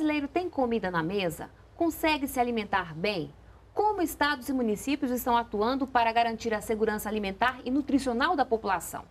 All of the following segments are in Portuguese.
brasileiro tem comida na mesa? Consegue se alimentar bem? Como estados e municípios estão atuando para garantir a segurança alimentar e nutricional da população?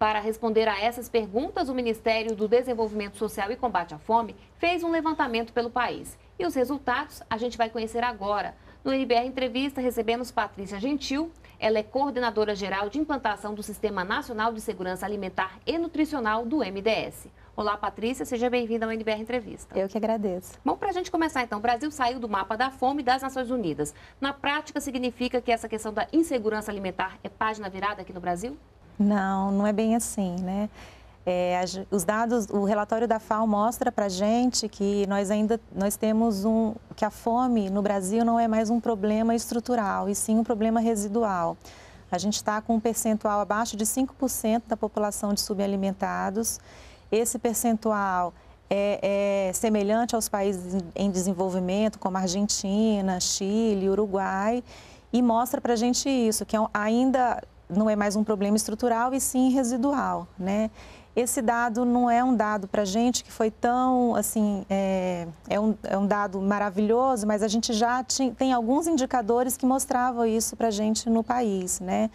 Para responder a essas perguntas, o Ministério do Desenvolvimento Social e Combate à Fome fez um levantamento pelo país. E os resultados a gente vai conhecer agora. No NBR Entrevista, recebemos Patrícia Gentil. Ela é coordenadora geral de implantação do Sistema Nacional de Segurança Alimentar e Nutricional do MDS. Olá, Patrícia, seja bem-vinda ao NBR Entrevista. Eu que agradeço. Bom, para a gente começar então, o Brasil saiu do mapa da fome das Nações Unidas. Na prática, significa que essa questão da insegurança alimentar é página virada aqui no Brasil? Não, não é bem assim, né? É, os dados, o relatório da FAO mostra para a gente que nós ainda nós temos um que a fome no Brasil não é mais um problema estrutural e sim um problema residual. A gente está com um percentual abaixo de 5% da população de subalimentados esse percentual é, é, semelhante aos países em desenvolvimento, como Argentina, Chile, Uruguai, e mostra para a gente isso, que é ainda não é mais um problema estrutural e sim residual, né? Esse dado não é um dado para a gente que foi tão, assim, é, é, um, é um dado maravilhoso, mas a gente já tinha, tem alguns indicadores que mostravam isso para a gente no país, né?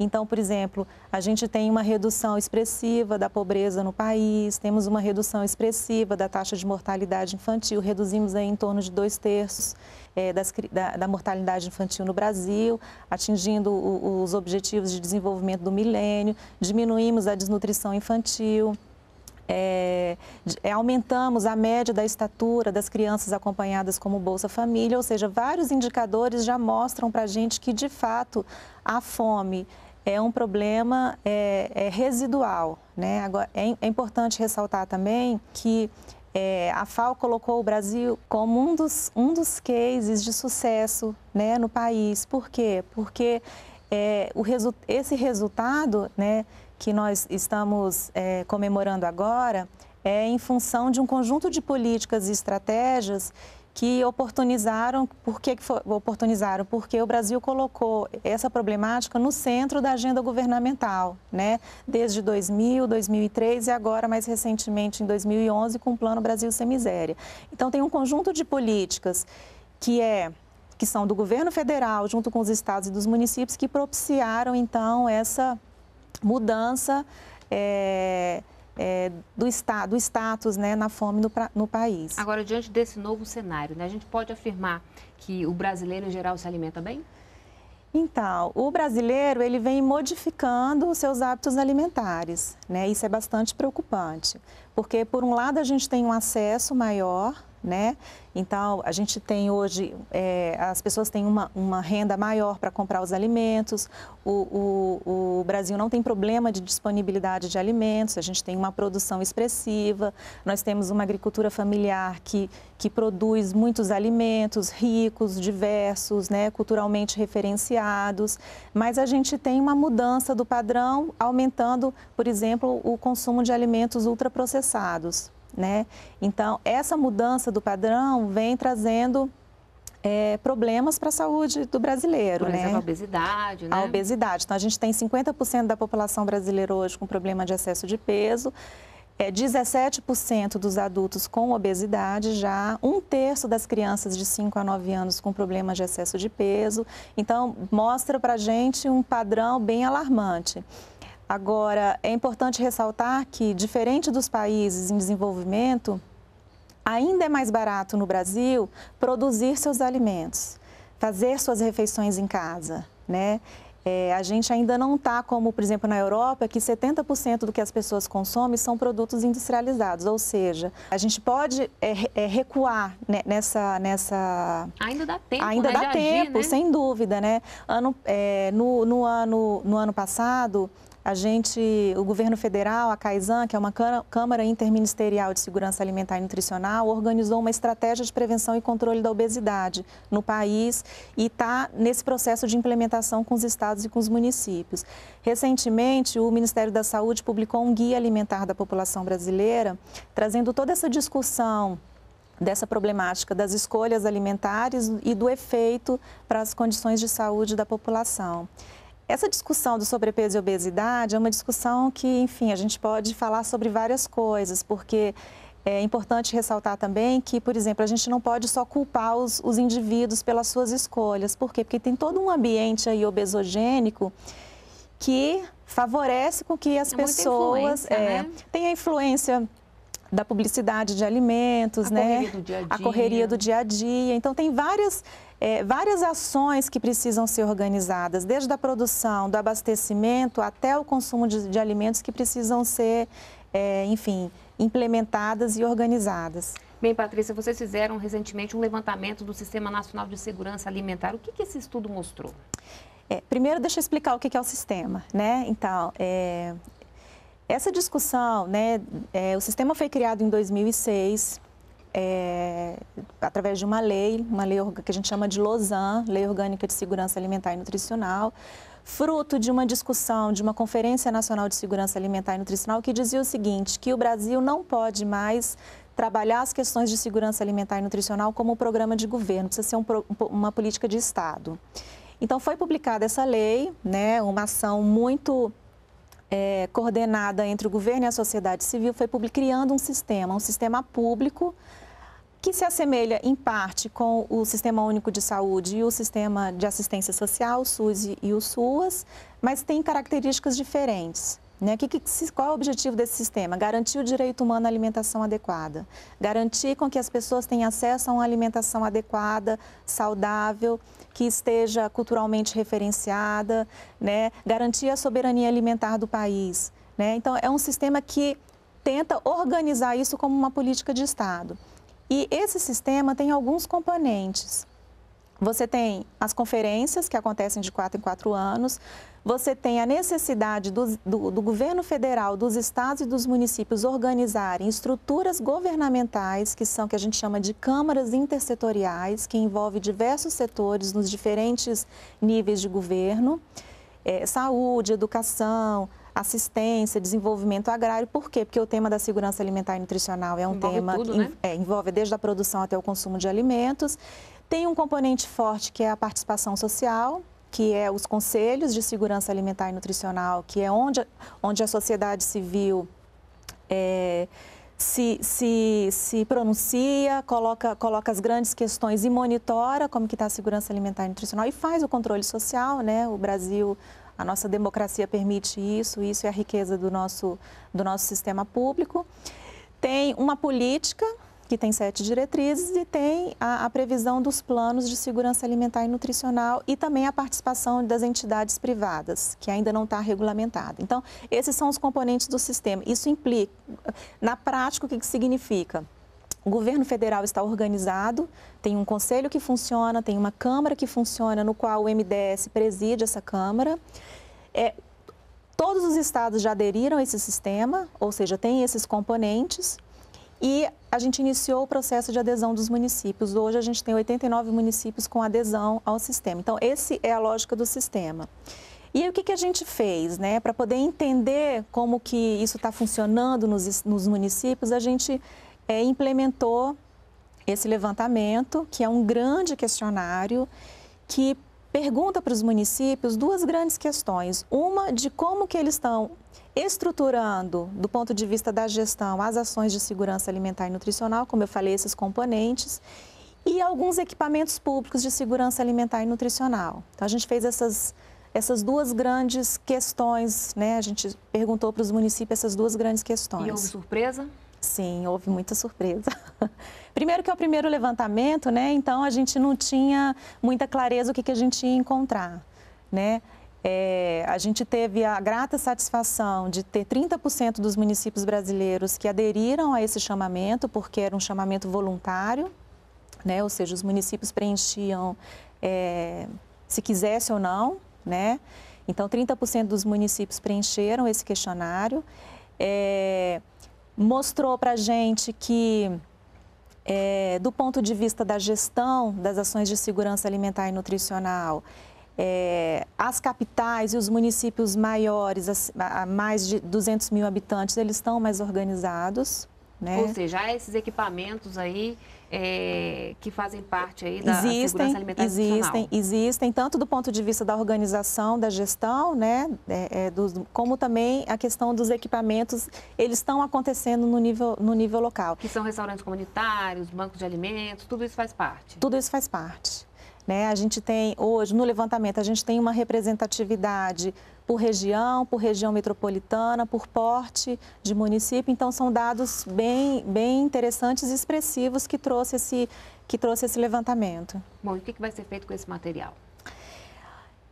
Então, por exemplo, a gente tem uma redução expressiva da pobreza no país, temos uma redução expressiva da taxa de mortalidade infantil, reduzimos em torno de dois terços é, das, da, da, mortalidade infantil no Brasil, atingindo o, os objetivos de desenvolvimento do milênio, diminuímos a desnutrição infantil. É, é, aumentamos a média da estatura das crianças acompanhadas como Bolsa Família, ou seja, vários indicadores já mostram para a gente que, de fato, a fome é um problema é, é residual. Né? Agora, é, é importante ressaltar também que é, a FAO colocou o Brasil como um dos, um dos cases de sucesso né, no país. Por quê? Porque é, o resu esse resultado né, que nós estamos é, comemorando agora é em função de um conjunto de políticas e estratégias que oportunizaram, por que oportunizaram? Porque o Brasil colocou essa problemática no centro da agenda governamental, né? Desde 2000, 2003 e agora mais recentemente em 2011 com o Plano Brasil Sem Miséria. Então tem um conjunto de políticas que é que são do governo federal junto com os estados e dos municípios que propiciaram então essa mudança é é, do, sta, do status né, na fome no, no país. Agora, diante desse novo cenário, né, a gente pode afirmar que o brasileiro em geral se alimenta bem? Então, o brasileiro ele vem modificando os seus hábitos alimentares, né? Isso é bastante preocupante, porque por um lado a gente tem um acesso maior né? Então, a gente tem hoje, é, as pessoas têm uma, uma renda maior para comprar os alimentos, o, o, o, Brasil não tem problema de disponibilidade de alimentos, a gente tem uma produção expressiva, nós temos uma agricultura familiar que, que produz muitos alimentos ricos, diversos, né, culturalmente referenciados, mas a gente tem uma mudança do padrão, aumentando, por exemplo, o consumo de alimentos ultraprocessados. Né? Então, essa mudança do padrão vem trazendo é, problemas para a saúde do brasileiro. Por né? exemplo, né? a obesidade. Né? A obesidade. Então, a gente tem 50% da população brasileira hoje com problema de excesso de peso. É, 17% dos adultos com obesidade já, um terço das crianças de 5 a 9 anos com problemas de excesso de peso. Então, mostra para gente um padrão bem alarmante. Agora, é importante ressaltar que, diferente dos países em desenvolvimento, ainda é mais barato no Brasil produzir seus alimentos, fazer suas refeições em casa, né? É, a gente ainda não está como, por exemplo, na Europa, que 70% do que as pessoas consomem são produtos industrializados, ou seja, a gente pode é, é, recuar né, nessa, nessa... Ainda dá tempo, né, Ainda né, dá tempo, agir, né? sem dúvida, né? Ano, é, no, no, ano, no ano passado, a gente, o governo federal, a CAISAN, que é uma Câmara Interministerial de Segurança Alimentar e Nutricional, organizou uma estratégia de prevenção e controle da obesidade no país e está nesse processo de implementação com os estados e com os municípios. Recentemente, o Ministério da Saúde publicou um guia alimentar da população brasileira, trazendo toda essa discussão dessa problemática das escolhas alimentares e do efeito para as condições de saúde da população. Essa discussão do sobrepeso e obesidade é uma discussão que, enfim, a gente pode falar sobre várias coisas, porque é importante ressaltar também que, por exemplo, a gente não pode só culpar os, os indivíduos pelas suas escolhas. Por quê? Porque tem todo um ambiente aí obesogênico que favorece com que as é pessoas é, né? tenham influência da publicidade de alimentos, a né? Correria do dia a, dia. a correria do dia a dia. Então tem várias é, várias ações que precisam ser organizadas, desde a produção, do abastecimento até o consumo de, de alimentos que precisam ser, é, enfim, implementadas e organizadas. Bem, Patrícia, vocês fizeram recentemente um levantamento do Sistema Nacional de Segurança Alimentar. O que, que esse estudo mostrou? É, primeiro, deixa eu explicar o que, que é o sistema, né? Então, é, essa discussão, né, é, o sistema foi criado em 2006 é, através de uma lei, uma lei que a gente chama de LOSAN, Lei Orgânica de Segurança Alimentar e Nutricional, fruto de uma discussão de uma Conferência Nacional de Segurança Alimentar e Nutricional que dizia o seguinte, que o Brasil não pode mais trabalhar as questões de segurança alimentar e nutricional como um programa de governo, precisa ser um, uma política de Estado. Então, foi publicada essa lei, né, uma ação muito é, coordenada entre o governo e a sociedade civil, foi criando um sistema, um sistema público que se assemelha em parte com o Sistema Único de Saúde e o Sistema de Assistência Social, o SUS e o SUAS, mas tem características diferentes. Né? Que, que, qual é o objetivo desse sistema? Garantir o direito humano à alimentação adequada, garantir com que as pessoas tenham acesso a uma alimentação adequada, saudável, que esteja culturalmente referenciada, né? garantir a soberania alimentar do país. Né? Então, é um sistema que tenta organizar isso como uma política de Estado. E esse sistema tem alguns componentes. Você tem as conferências que acontecem de quatro em quatro anos, você tem a necessidade do, do, do, governo federal, dos estados e dos municípios organizarem estruturas governamentais, que são que a gente chama de câmaras intersetoriais, que envolve diversos setores nos diferentes níveis de governo, é, saúde, educação, assistência, desenvolvimento agrário. Por quê? Porque o tema da segurança alimentar e nutricional é um envolve tema tudo, que né? é, envolve desde a produção até o consumo de alimentos. Tem um componente forte que é a participação social, que é os conselhos de segurança alimentar e nutricional, que é onde, onde a sociedade civil é, se, se, se pronuncia, coloca, coloca as grandes questões e monitora como que está a segurança alimentar e nutricional e faz o controle social, né? O Brasil, a nossa democracia permite isso, isso é a riqueza do nosso, do nosso sistema público. Tem uma política que tem sete diretrizes e tem a, a, previsão dos planos de segurança alimentar e nutricional e também a participação das entidades privadas, que ainda não está regulamentada. Então, esses são os componentes do sistema. Isso implica, na prática, o que, que significa? O governo federal está organizado, tem um conselho que funciona, tem uma Câmara que funciona, no qual o MDS preside essa Câmara. É, todos os estados já aderiram a esse sistema, ou seja, tem esses componentes. E a gente iniciou o processo de adesão dos municípios. Hoje a gente tem 89 municípios com adesão ao sistema. Então, esse é a lógica do sistema. E aí, o que, que a gente fez, né? Para poder entender como que isso está funcionando nos, nos, municípios, a gente é, implementou esse levantamento, que é um grande questionário que pergunta para os municípios duas grandes questões. Uma de como que eles estão estruturando, do ponto de vista da gestão, as ações de segurança alimentar e nutricional, como eu falei, esses componentes, e alguns equipamentos públicos de segurança alimentar e nutricional. Então, a gente fez essas, essas duas grandes questões, né? A gente perguntou para os municípios essas duas grandes questões. E houve surpresa? Sim, houve muita surpresa. Primeiro que é o primeiro levantamento, né? Então a gente não tinha muita clareza o que, que a gente ia encontrar, né? É, a gente teve a grata satisfação de ter 30% dos municípios brasileiros que aderiram a esse chamamento, porque era um chamamento voluntário, né? ou seja, os municípios preenchiam é, se quisesse ou não. Né? Então, 30% dos municípios preencheram esse questionário. É, mostrou para a gente que, é, do ponto de vista da gestão das ações de segurança alimentar e nutricional, é, as capitais e os municípios maiores, as, a mais de 200 mil habitantes, eles estão mais organizados. Né? Ou seja, esses equipamentos aí é, que fazem parte aí da existem, segurança alimentar existem, nacional. Existem, tanto do ponto de vista da organização, da gestão, né, é, é, do, como também a questão dos equipamentos, eles estão acontecendo no nível, no nível local. Que são restaurantes comunitários, bancos de alimentos, tudo isso faz parte? Tudo isso faz parte. Né? A gente tem, hoje, no levantamento, a gente tem uma representatividade por região, por região metropolitana, por porte de município. Então, são dados bem, bem interessantes e expressivos que trouxe, esse, que trouxe esse levantamento. Bom, e o que vai ser feito com esse material?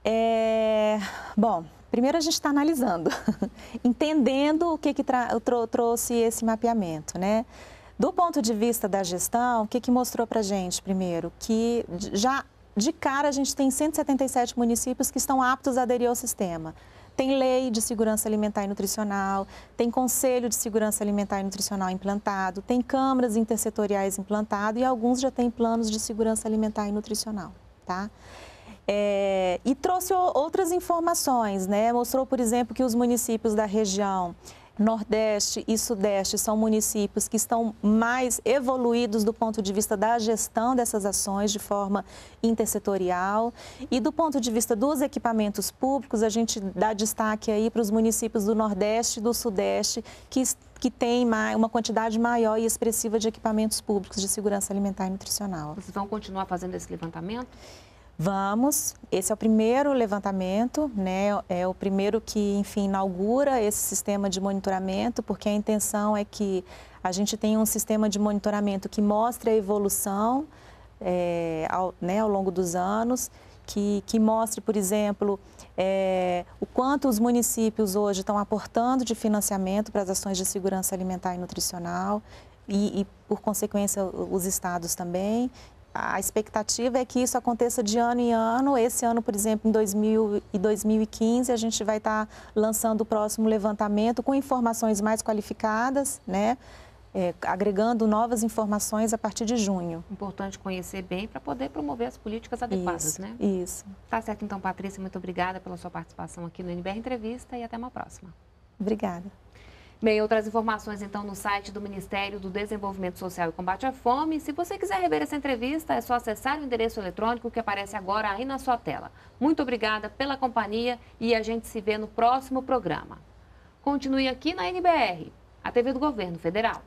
É... Bom, primeiro a gente está analisando, entendendo o que, que tra... Trou trouxe esse mapeamento, né? Do ponto de vista da gestão, o que, que mostrou para gente primeiro? Que já de cara, a gente tem 177 municípios que estão aptos a aderir ao sistema. Tem lei de segurança alimentar e nutricional, tem conselho de segurança alimentar e nutricional implantado, tem câmaras intersetoriais implantado e alguns já têm planos de segurança alimentar e nutricional, tá? É, e trouxe outras informações, né? Mostrou, por exemplo, que os municípios da região Nordeste e Sudeste são municípios que estão mais evoluídos do ponto de vista da gestão dessas ações de forma intersetorial. E do ponto de vista dos equipamentos públicos, a gente dá destaque aí para os municípios do Nordeste e do Sudeste, que, que têm uma quantidade maior e expressiva de equipamentos públicos de segurança alimentar e nutricional. Vocês vão continuar fazendo esse levantamento? Vamos, esse é o primeiro levantamento, né? é o primeiro que, enfim, inaugura esse sistema de monitoramento, porque a intenção é que a gente tenha um sistema de monitoramento que mostre a evolução é, ao, né, ao longo dos anos, que, que mostre, por exemplo, é, o quanto os municípios hoje estão aportando de financiamento para as ações de segurança alimentar e nutricional. E, e, por consequência os estados também a expectativa é que isso aconteça de ano em ano. Esse ano, por exemplo, em 2000 e 2015, a gente vai estar lançando o próximo levantamento com informações mais qualificadas, né? É, agregando novas informações a partir de junho. Importante conhecer bem para poder promover as políticas adequadas, isso, né? Isso. Tá certo, então, Patrícia, muito obrigada pela sua participação aqui no NBR Entrevista e até uma próxima. Obrigada. Bem, outras informações então no site do Ministério do Desenvolvimento Social e Combate à Fome. Se você quiser rever essa entrevista, é só acessar o endereço eletrônico que aparece agora aí na sua tela. Muito obrigada pela companhia e a gente se vê no próximo programa. Continue aqui na NBR, a TV do Governo Federal.